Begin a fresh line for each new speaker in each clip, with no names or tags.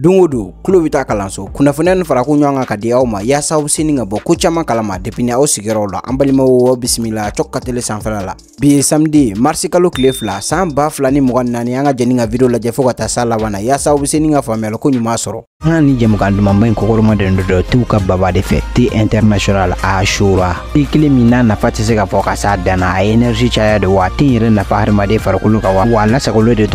Dungudu, o don tulo bɛ kuna kalanso kunnafoniya ni farako kadi kan di aw ma yaasa aw bɛ ni kalama depi ni aw sigiyɔrɔ la ambali balimaw aw bismila cɔk katele tele la bi samdi, marsi kalu kalo san ba ni mugan nani anga jeni nga video la fo kata taa s'a laban na yaasa aw bɛ ni ka faamuyali ni in baba defe, ti international ashura. shura i kelen n'a fati seka foka energy caya de wa ti nire na fahari nafa hadamaden farikolo kan wa wa a lasagolo de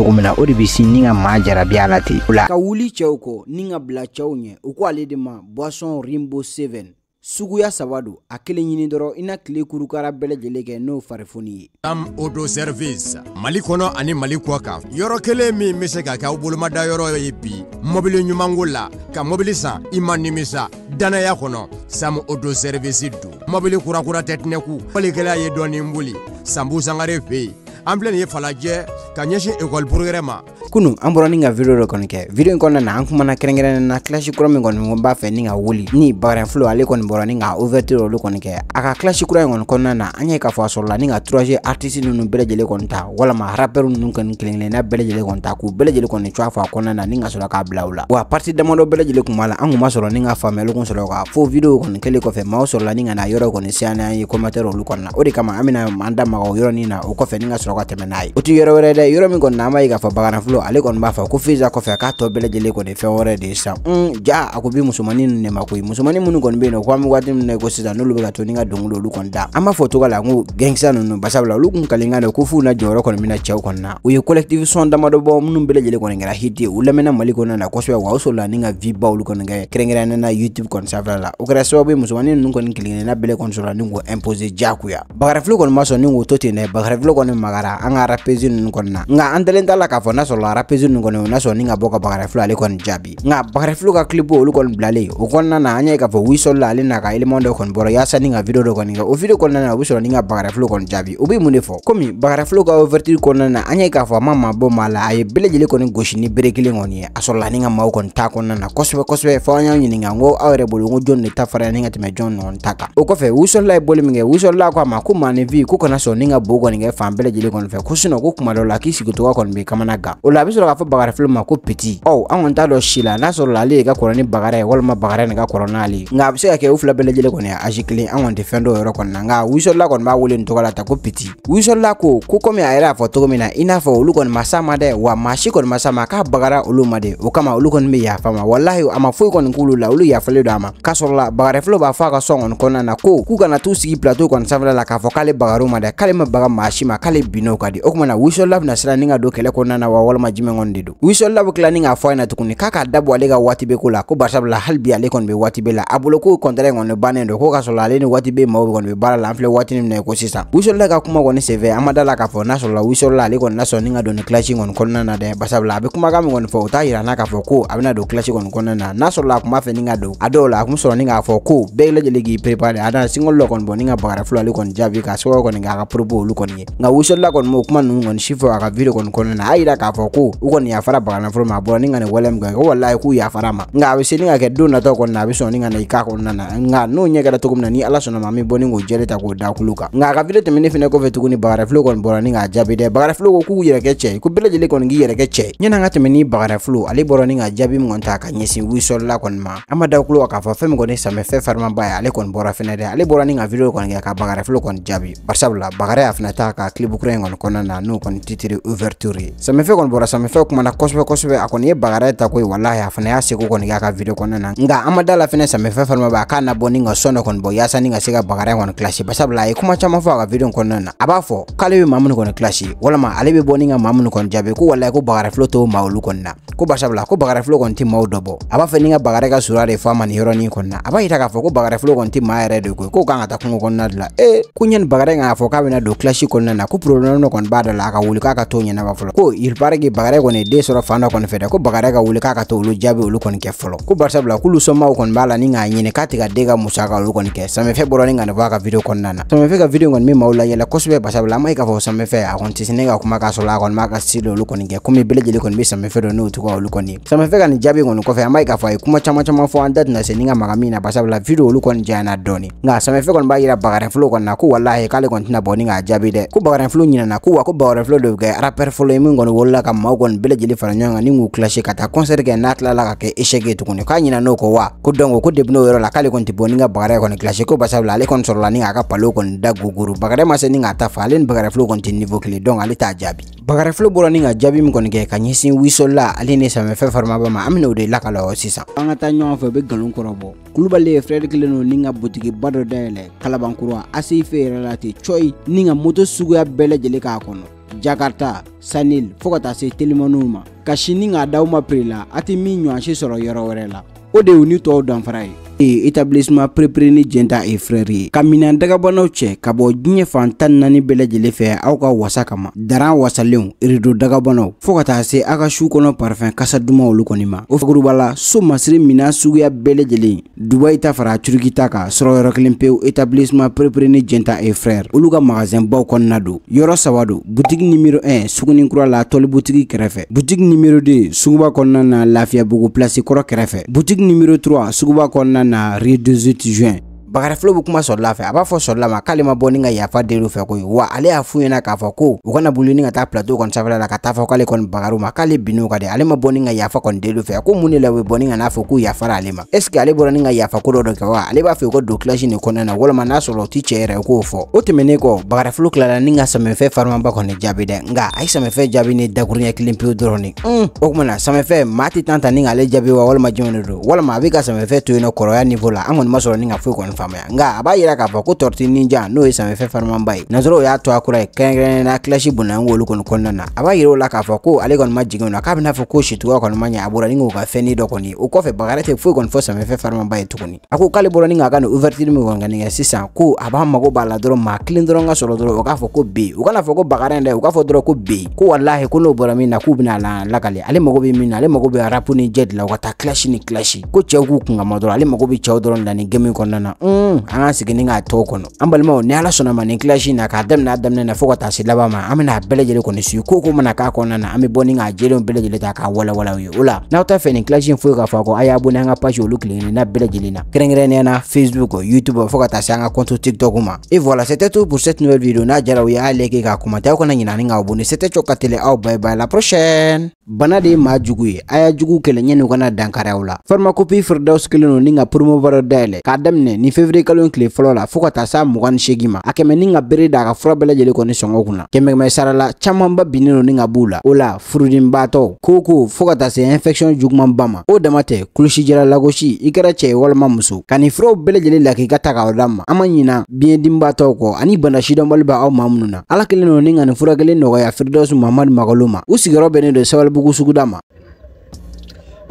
cogo ni cɛw kɔ ni ka bila cɛw ɲɛ u ko ale de ma boisson rimbo 7 suguya saba don a kelen ɲini dɔrɔn i na tile kurukara bɛɛ lajɛlen kɛ n'o farifoni ye. am odo service mali kɔnɔ ani mali kɔ kan yɔrɔ kelen min bɛ se ka kɛ aw bolomada yɔrɔ ye bi mɔbili ɲumanko la ka mɔbili san i ma nimisa danaya kɔnɔ sam odo service don mɔbili kurakura tɛ tinɛku falikɛla ye dɔɔnin boli sanbu sangare fɛ yen an filɛ nin ye falajɛ ka ɲɛsin ekɔli porokɛrɛ ma kunu an bɔra ni ka video dɔ kɔni kɛ video in kɔnɔna na an kumana kɛrɛnkɛrɛnnen na clash kura min kɔni b'a fɛ ni ka wuli ni bagaren filo ale kɔni bɔra ni ka ouverture olu kɔni kɛ a ka clash kura in kɔni kɔnɔna na an ye k'a fɔ a sɔrɔla ni ka turaze artiste ninnu bɛɛ lajɛlen kɔni ta walama rapper ninnu kɔni kelen kelenna bɛɛ lajɛlen kɔni ta k'u bɛɛ lajɛlen kɔni cun a fɔ a kɔnɔna na ni ka sɔrɔ k'a bila u la wa parti damadɔ bɛɛ lajɛlen kun b'a la an kun ma sɔrɔ ni ka faamuyali kun sɔrɔ ka fo video kɔni kɛlen kɔfɛ maaw sɔrɔla ni ka na yɔrɔ kɔni siya n'an ye commentaire olu kɔni na o de kama an bɛna an da maga o na o kɔfɛ ni ka sɔrɔ ka tɛmɛ n'a ye o ti yɔrɔ wɛrɛ dɛ yɔrɔ min kɔni na an b'a ye k'a fɔ bagaren filo ale kon b'a fɔ ko fiza kɔfɛ k'a tɔ bɛɛ lajɛlen kɔni fɛn wɛrɛ de ye sisan un ja a ko bi musomanin ninnu de ma koyi musomanin minnu kɔni bɛ yen nɔ ko an bɛ waati min na ko sisan n'olu bɛ ka to ni ka dɔnkili olu kɔni da an b'a fɔ cogo la n ko gɛnkisɛ ninnu basabula olu kun kalen kan de ko f'u na jɔyɔrɔ kɔni na cɛw kɔni na u ye collectif sɔn damadɔ bɔ minnu bɛɛ lajɛlen kɔni kɛra hit ye u lamɛnna mali kɔnɔna na kosɛbɛ wa o sɔrɔla ni ka vi ba olu kɔni kɛ kɛrɛnkɛrɛnnen na youtube kɔni sanfɛla la o kɛra sababu ye musomanin ninnu kɔni kelenkelenna bɛɛ kɔni sɔrɔla ni k'o imposer diyagoya bagarafili kɔni ma sɔn ni k'o to ten dɛ bagarafili kɔni magara an ka rapezi ninnu kɔni na nka an dalen t'a la k'a fɔ n'a sɔrɔla rapezi nu kɔni o n'a sɔrɔ ni ka bɔ ka bagara filo ale kɔni jaabi nka bagara ka clip olu kɔni bilalen o kɔnɔna na an ye k'a fɔ wisɔli la ale n'a ka element dɔ kɔni bɔra y'asa ni ka video dɔ kɔni kɛ o video kɔnɔna na o bɛ sɔrɔ ni ka bagara filo kɔni jaabi o bɛ mun de fɔ komi bagara ka overture kɔnɔna na an ye k'a fɔ a ma maa bɔ maa la a ye bɛɛ kɔni gosi ni bere kelen kɔni ye a sɔrɔla ni ka maaw kɔni t'a kɔnɔna na kosɛbɛ kosɛbɛ fɔ an y'an ɲininka n ko aw yɛrɛ bolo n ko jɔn de ta fara ni ka tɛmɛ jɔn ɲɔgɔn ta kan o kɔfɛ wisɔlila ye bɔli min kɛ wisɔlila ko a ma ko maanifin ko kana sɔn ni ka bo kɔni kɛ fan bɛɛ lajɛlen kɔni fɛ ko sinɔn ko kuma dɔ la k'i sigitoga kɔni bɛ kamana gan la a bɛ sɔrɔ k'a fɔ bagara fili ma ko peti ɔ an kɔni t'a dɔn si la n'a sɔrɔ la ale de ka kɔrɔ ni bagara ye walima bagara de ka kɔrɔ n'ale ye nka a bɛ se ka kɛ o fila bɛɛ lajɛlen kɔni ye azi kelen an kɔni tɛ fɛn dɔw yɔrɔ kɔni na nka wisɔlila kɔni b'a wele nin tɔgɔ la ta ko peti wisɔlila ko ko komi a yɛrɛ y'a fɔ cogo min na i n'a fɔ olu kɔni ma ma dɛ wa maa si kɔni ma ma k'a bagara olu ma de o kama olu kɔni bɛ yafa ma walahi a ma foyi kɔni k'olu la olu yafalen don a ma k'a sɔrɔ la bagarɛfiliw b'a fɔ a ka sɔn kɔni kɔnɔna na ko k'u kana t'u sigi plateau kɔni sanfɛla la k'a fɔ k'ale bagar'u ma dɛ k'ale ma baga maa si ma k'ale bin'o kan de o tuma na wisɔlila bɛna siran ni ka don kɛlɛ kɔnɔna na wa walima kuma jumɛn kɔni de don wisɔlila be kilani k'a fɔ ɲɛna tuguni k'a k'a dabɔ ale ka waati be ko la ko barisabula hali bi ale kɔni be waati be la a bolo ko kɔntɛrɛ kɔni bannen don ko ka sɔrɔ ale ni waati be maw kɔni be baara la an filɛ waatini mina ko sisan wisɔlila ka kuma kɔni senfɛ an ma da la k'a fɔ n'a sɔrɔla wisɔlila ale kɔni lasɔrɔ ni ka don ni kilasi kɔni kɔnɔna na dɛ barisabula a be kumakan min kɔni fɔ u t'a yira k'a fɔ ko a bena don kilasi kɔni kɔnɔna na n'a sɔrɔla a kun fɛ ni ka don a dɔw la a kun sɔrɔ ni k'a fɔ ko bɛɛ lajɛlen k'i prepare a dana singɔli dɔ kɔni bɔ ni ka bagara filo ale kɔni jaabi k'a sababu kɔni k'a ka propos olu kɔni ye nka wisɔlila kɔni m'o kuma nunu kɔni si fɔ a ka video kɔni kɔnɔna na a yira k'a fɔ ko u kɔni yafara bagana foro ma a bɔra ni ka nin wale min kɛ k'u yafara ma nka a bɛ se ni ka kɛ don nataw kɔni na a bɛ sɔn ni ka na i k'a kɔnɔna nka n'o ɲɛ kɛra cogo min na ni ala sɔnna ma an bɛ bɔ ni k'o ta k'o da kulo kan nka a ka video tɛmɛnen fɛnɛ kɔfɛ tuguni bagarɛfilo kɔni bɔra ni k'a jaabi dɛ bagarɛfilo ko k'u yɛrɛ kɛ cɛ ko bɛɛ lajɛlen kɔni k'i yɛrɛ kɛ cɛ ɲɛna an ka tɛmɛ ni bagarɛfilo ale bɔra ni k'a jaabi min kɔni ta ka ɲɛsin wisɔlila kɔni ma an ma da kulo k'a fɔ fɛn min kɔni samɛ fɛn farimaba ye ale kɔni bɔra fɛnɛ dɛ ale bɔra ni ka video kɔni kɛ ka bagarɛfilo kɔni jaabi barisabula bagara y'a fɛnɛ ta ka kilibukura in kɔni kɔnɔna na n'o kɔni titiri ouverture ye samɛfɛ kɔni bɔra baramafɛn kumana kosɛbɛ kosɛbɛ a kɔni bagara ta koyi walahi a fana y'a siku kɔni k'a video kɔnɔna na nga an ma da la fɛnɛ fana b'a kana nabɔ ni ka sɔn dɔ kɔni bɔ siga bagara kɔni kilasi basabula a ye kuma caman fɔ a video kɔnɔna na abafo b'a fɔ k'ale bɛ maa minnu kɔni kilasi walama ale bɛ bɔ ni ka maa ku kɔni jaabi ko walahi t'o maulu olu kɔni na ko basabula ko bagarafilo kɔni tɛ maaw dɔ bɔ a b'a ni ka bagara ka surun a de fɔ a ma nin yɔrɔnin kɔni na a eh, b'a yira k'a fɔ ko bagarafilo kɔni tɛ maa yɛrɛ de koyi ko k'an ka taa kungo kɔnɔna de la ee ko ɲani bagara in k'a fɔ k'a bɛna don kilasi kɔnɔna na ko problème dɔ kɔni b'a da la ka wuli k'a ka t'o ɲɛnabɔ fɔlɔ ko il bagara kɔni den sɔrɔ fan dɔ kɔni fɛ dɛ ko bagara ka wuli k'a ka to olu jaabi olu kɔni kɛ fɔlɔ ko barisabula k'olu sɔnmaw kɔni b'a la ni k'a ɲini k'a tɛ ka den ka musaka olu kɔni kɛ samiyɛfɛ bɔra ni ka nin bɔ a ka video kɔnɔna na samiyɛfɛ ka video kɔni bɛ maaw layɛlɛ kosɛbɛ barisabula an b'a ye k'a fɔ samiyɛfɛ a kɔni tɛ sine ka kuma k'a sɔrɔ a kɔni b'a ka si dɔ olu kɔni kɛ komi bɛɛ lajɛlen kɔni bɛ samiyɛfɛ dɔ n'o tuga olu kɔni samiyɛfɛ ka nin jaabi kɔni kɔfɛ an b'a ye k'a fɔ a ye kuma caman caman fɔ an da tɛna se ni ka maga min na barisabula video olu kɔni janyana dɔɔni nka samiyɛfɛ kɔni b'a yira bagara fulo kɔni na ko walahi k'ale kɔni tɛna bɔ ni k'a jaabi dɛ ko bagara fulo ɲinana ko wa ko bagara fulo de bɛ kɛ rapɛri fɔlɔ ye min kɔni wolola ka maaw kɔni bɛɛ lajɛlen fara ɲɔgɔn kan ni k'u kilasi ka taa concert kɛ n'a tilala ka kɛ échec tuguni k'a ɲina n'o kɔ wa ko donc ko depuis n'o yɔrɔ la k'ale kɔni tɛ bɔ ni ka Bagare kɔni kilasi ko basabula ale kɔni sɔrɔla ni k'a ka palo kɔni da gogoro Bagare ma se ni k'a ta fɔ ale ni Bagare Flo kɔni tɛ niveau kelen donc ale t'a jaabi Bagare Flo bɔra ni ka jaabi min kɔni kɛ ka ɲɛsin Wisol la ale ni Samɛfɛ Farimaba ma an bɛna o de lakala o sisan an ka taa ɲɔgɔn fɛ u bɛ nkalon kɔrɔbɔ Kulubali ye Fred kelen don ni ka boutiquiba dɔ dayɛlɛ Kalabankura ACI yɛrɛ la ten coyi ni ka moto suguya bɛɛ lajɛlen k'a kɔnɔ jakarta sanil fɔɔ ka taa se telimaniw ma ka sini k'a d'aw ma piri la a tɛ min ɲɔansi sɔrɔ yɔrɔ wɛrɛ la o de y'u ni tɔɔw danfara ye e etablissement perepere ni jenta e frɛr ye ka minan dagabanaw cɛ ka bɔ diɲɛ fan tan naani bɛɛ fɛ aw ka wasa kama daran wasalenw rido dagabanaw fɔɔ ka taa se aw ka suu kɔnɔ parifɛn kasa duman olu kɔni ma o fɛkuruba la so masiri minan suguya bɛɛ lajɛlen dubayi ta fara turiki ta kan sɔrɔ yɔrɔ kelen pewu etablissement perepere ni jenta e frɛr olu ka magasin baw kɔnɔna don yɔrɔ saba don butigi 1 suguni kura la tɔlibutigi kɛrɛfɛ butigi nimero 2 suguba kɔnɔna na lafiyabugu plasi kɔrɔ kɛrɛfɛ butigi nimero 3 suguba kɔnɔna na 28 18 juin bagarafilaw be kuma sɔrɔla fɛ a b'a fɔ sɔrɔla ma k'ale ma bɔ ni ka yafa del'u fɛ koyi wa ale y'a fu ɲɛna k'a fɔ ko u kana boli ni ka taa plateau kɔni sanfɛla la ka taa fɔ k'ale kɔni bagar'u ma k'ale binn'u kan de ale ma bɔ ni ka yafa kɔni del'u fɛ ko mun de la u be bɔ ni ka n'a fɔ k'u yafara ale ma est ce que ale bɔra ni ka yafa ko dɔ dɔ kɛ wa ale b'a fɛ u ka don kilasi nin kɔnɔna na walima n'a sɔrɔ u ti cɛ yɛrɛ k'o fɔ o tɛmɛnen kɔ bagarafilo kilala ni ka samɛfɛn farimaba kɔni jaabi dɛ nka a ye samɛfɛn jaabi ni dakuruɲɛ kelen pewu dɔrɔn de un o kumana samɛfɛn maa tɛ tan ta ni k'ale jaabi wa walima jumɛn de don walima a bɛ ka samɛfɛn to yen nɔ kɔrɔya niveau la an kɔni ma sɔrɔ ni ka foyi kɔni fa faamuya nga a b'a yira k'a fɔ ko tɔrɔti ninja n'o ye samɛfɛn farimanba ye nansɔrɔw y'a to a kura ye kɛrɛnkɛrɛnnenya kilasi bondayango olu kɔni kɔnɔna na a b'a yira o la k'a fɔ ko ale kɔni ma jigin o la k'a bɛna fɔ ko situya kɔni ma ɲɛ a bɔra ni k'o ka fɛnni dɔ kɔni o kɔfɛ bagare tɛ foyi kɔni fɔ samɛfɛn farimanba ye tuguni a ko k'ale bɔra ni k'a ka nin ouverture min kɔni ka nin kɛ sisan ko a b'a mago b'a la dɔrɔn maa kelen dɔrɔn ka sɔrɔ dɔrɔn o k'a fɔ ko be u kana fɔ ko bagare dɛ u k'a fɔ dɔrɔn ko be ko walahi ko n'o bɔra min na k'u bɛna la lakale ale mago bɛ min na ale mago bɛ rapu ni jɛ de la u ka taa kilasi ni kilasi ko cɛw k'u ma dɔrɔn ale mago bɛ cɛw dɔrɔn de la ni game kɔnɔna na an ka segin ni k'a tɔw kɔnɔ an balimaw ni ala sɔnna ma nin kilasi na k'a daminɛ a daminɛ na fo ka taa se laban ma an bɛna a bɛɛ lajɛlen kɔni suyi ko ko mana k'a kɔnɔna na an bɛ bɔ ni k'a jɛlenw bɛɛ lajɛlen ta k'a walawala aw ye o la n'aw ta fɛ nin kilasi in foyi ka fɔ a kɔ a y'a bɔ an ka page olu kelen kelenna bɛɛ lajɛlen na kɛrɛnkɛrɛnnenya na facebook youtube fo ka taa se an ka compte tiktok ma et voilà c'était tout pour cette nouvelle vidéo n'a jara u ye a liker k'a commenter aw kana ɲina ni k'aw abonner c'était cɔ ka tele aw bye bye la prochaine bana de ye maa jugu ye a y'a jugu kɛlɛ ɲɛni kana dankarayaw la farmakopi firdaws kelen no ni ka poromobar dayɛlɛ k'a daminɛ ni fevriye kalo tile fɔlɔ la fɔɔ ka taa s'a muga ni segi ma a kɛmɛ ni ka bere da a ka fura bɛɛ kɔni sɔngɔ kun na kɛmɛkɛmɛ sarala caamanba binnen no ni ka b'u la o la furudinbaatɔ koo ko fɔɔ ka taa se infɛctiɔn jugumanba ma o dama tɛ kulusijɛra lagosi i kɛra cɛ walima muso ka ni furaw bɛɛ lajɛlen la k'i ka ta k'aw da ma an ma ɲina biɲɛdinbaatɔw kɔ ani bana sidɔnbali b' aw ma minnu na ala kelen no ni ka nin furakelen nɔgɔya firdawus mamadu magalo ma u sigiyɔrɔ bɛnnen don sabali bugu suguda dama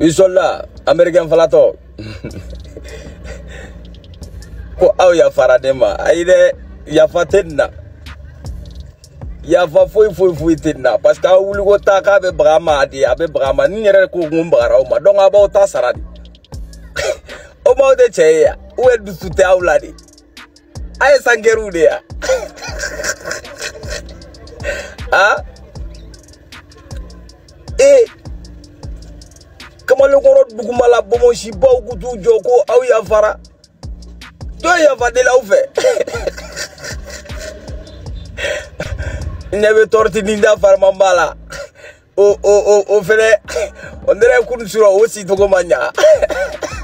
i sɔlila amerikɛn falatɔ ko aw ya ne ma ayi dɛ yafa tɛ nin na yafa foyi foyi foyi tɛ nin na parce que aw wuli ko taa k'a bɛ baga ma de a ni yɛrɛ ko kun bagara aw ma donc a ta sara o m'aw tɛ cɛ ye yan ou bien dusu tɛ de a ah E, kama lo kon rot bukou mba la bomon shiba ou koutou joko ou yafara, do yafade la ou fe? Nyebe torte ninda far mba la, ou ou ou ou fe le, ondere koun sou la ou si to kon manja.